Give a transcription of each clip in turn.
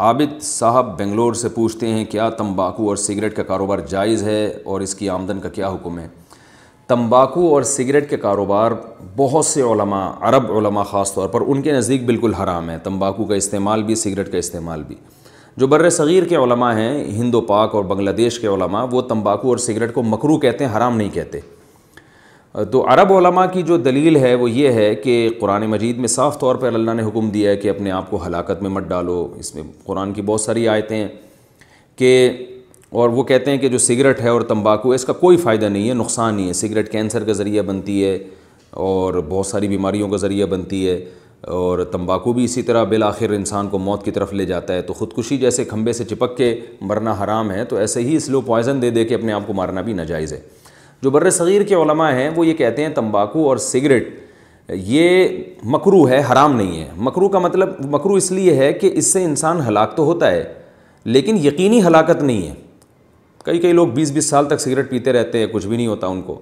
आबिद साहब बेंगलोर से पूछते हैं क्या तंबाकू और सिगरेट का कारोबार जायज़ है और इसकी आमदन का क्या हुक्म है तंबाकू और सिगरेट के कारोबार बहुत से उलमा अरब उलमा ख़ास तौर पर उनके नज़दीक बिल्कुल हराम है तंबाकू का इस्तेमाल भी सिगरेट का इस्तेमाल भी जो बर सग़ीर के उलमा हैं हिंदो पाक और बांग्लादेश के उलमा वो तंबाकू और सिगरेट को मकरू कहते हैं हराम नहीं कहते तो अरब ओलमा की जो दलील है वो ये है कि कुरान मजीद में साफ़ तौर पर अल्लाह ने हुक्म दिया है कि अपने आप को हलाकत में मत डालो इसमें कुरान की बहुत सारी आयतें हैं कि और वो कहते हैं कि जो सिगरेट है और तंबाकू इसका कोई फ़ायदा नहीं है नुकसान नहीं है सिगरेट कैंसर का ज़रिया बनती है और बहुत सारी बीमारियों का ज़रिया बनती है और तंबाकू भी इसी तरह बिल आखिर इंसान को मौत की तरफ ले जाता है तो ख़ुदकुशी जैसे खंबे से चिपक के मरना हराम है तो ऐसे ही स्लो पॉइज़न दे दे के अपने आप को मारना भी नाजायज़ है जो बर सग़ीर के हैं वो ये कहते हैं तम्बाकू और सिगरेट ये मकरू है हराम नहीं है मकरू का मतलब मकरू इसलिए है कि इससे इंसान हलाक तो होता है लेकिन यकीनी हलाकत नहीं है कई कई लोग 20-20 साल तक सिगरेट पीते रहते हैं कुछ भी नहीं होता उनको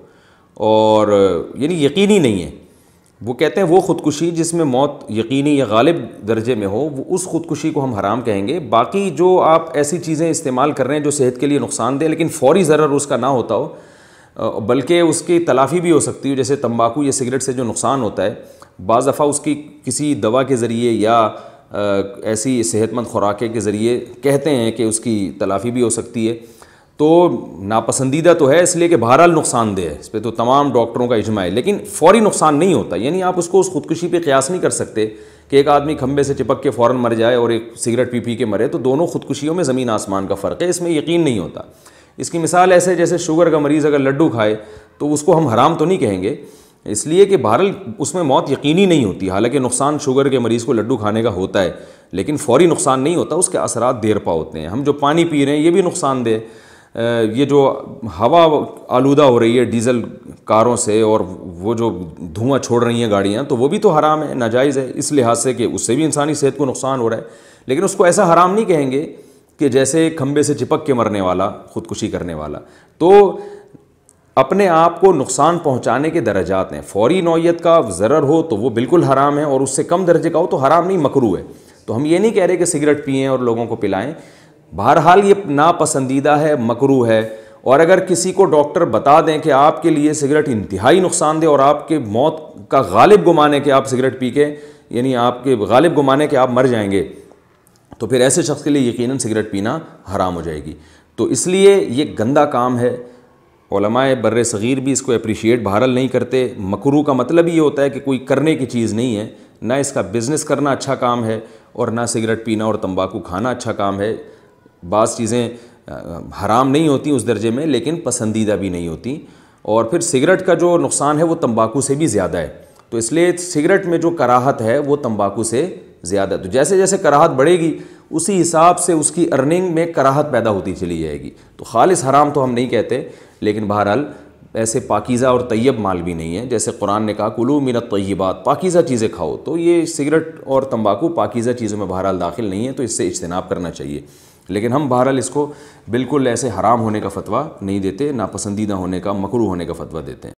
और यानी यकीनी नहीं है वो कहते हैं वो ख़ुदकुशी जिसमें मौत यकीनी या गालिब दर्जे में हो वो उस ख़ुदकुशी को हम हराम कहेंगे बाकी जो आप ऐसी चीज़ें इस्तेमाल कर रहे हैं जो सेहत के लिए नुकसान दें लेकिन फ़ौरी ज़र्र उसका ना होता हो बल्कि उसकी तलाफी भी हो सकती है जैसे तम्बाकू या सिगरेट से जो नुकसान होता है बज़ दफ़ा उसकी किसी दवा के ज़रिए या ऐसी सेहतमंद खुराकें के ज़रिए कहते हैं कि उसकी तलाफी भी हो सकती है तो नापसंदीदा तो है इसलिए कि बहरहाल नुकसानदेह है इस पर तो तमाम डॉक्टरों का इजमा है लेकिन फौरी नुकसान नहीं होता यानी आप उसको उस खुदकुशी पर कयास नहीं कर सकते कि एक आदमी खंबे से चिपक के फ़ौर मर जाए और एक सिगरेट पी पी के मरे तो दोनों खुदकुशियों में ज़मीन आसमान का फ़र्क है इसमें यकीन नहीं होता इसकी मिसाल ऐसे जैसे शुगर का मरीज़ अगर लड्डू खाए तो उसको हम हराम तो नहीं कहेंगे इसलिए कि बहरल उसमें मौत यकीनी नहीं होती हालांकि नुकसान शुगर के मरीज़ को लड्डू खाने का होता है लेकिन फौरी नुकसान नहीं होता उसके असरा देर पा होते हैं हम जो पानी पी रहे हैं ये भी नुकसान दे ये जो हवा आलूदा हो रही है डीजल कारों से और वो जो धुआं छोड़ रही हैं गाड़ियाँ तो वो भी तो हराम है नाजायज़ है इस लिहाज से कि उससे भी इंसानी सेहत को नुकसान हो रहा है लेकिन उसको ऐसा हराम नहीं कहेंगे कि जैसे खंबे से चिपक के मरने वाला ख़ुदकुशी करने वाला तो अपने आप को नुकसान पहुंचाने के दर्जात हैं फौरी नौीयत का ज़रर हो तो वो बिल्कुल हराम है और उससे कम दर्जे का हो तो हराम नहीं मकरू है तो हम ये नहीं कह रहे कि सिगरेट पिएँ और लोगों को पिलाएं बहरहाल ये नापसंदीदा है मकरू है और अगर किसी को डॉक्टर बता दें कि आपके लिए सिगरेट इंतहाई नुकसानदेह और आपके मौत का गालिब गुमाने के आप सिगरेट पी के यानी आपके गालिब गुमाने के आप मर जाएंगे तो फिर ऐसे शख्स के लिए यकीनन सिगरेट पीना हराम हो जाएगी तो इसलिए ये गंदा काम है ओलमाए बर सग़ीर भी इसको अप्रिशिएट बहरल नहीं करते मकरू का मतलब ये होता है कि कोई करने की चीज़ नहीं है ना इसका बिज़नेस करना अच्छा काम है और ना सिगरेट पीना और तंबाकू खाना अच्छा काम है बाज़ चीज़ें हराम नहीं होती उस दर्जे में लेकिन पसंदीदा भी नहीं होती और फिर सिगरेट का जो नुकसान है वो तंबाकू से भी ज़्यादा है तो इसलिए सिगरेट में जो कराहत है वो तंबाकू से ज़्यादा तो जैसे जैसे कराहत बढ़ेगी उसी हिसाब से उसकी अर्निंग में कराहत पैदा होती चली जाएगी तो खालिस हराम तो हम नहीं कहते लेकिन बहरहाल ऐसे पाकिज़ा और तैयब माल भी नहीं है जैसे कुरान ने कहा कुलू मिनत तय्यबात पाकिज़ा चीज़ें खाओ तो ये सिगरेट और तंबाकू पाकिज़ा चीज़ों में बहरहाल दाखिल नहीं है तो इससे इज्तनाब करना चाहिए लेकिन हम बहरहाल इसको बिल्कुल ऐसे हराम होने का फतवा नहीं देते नापसंदीदा होने का मकरू होने का फतवा देते हैं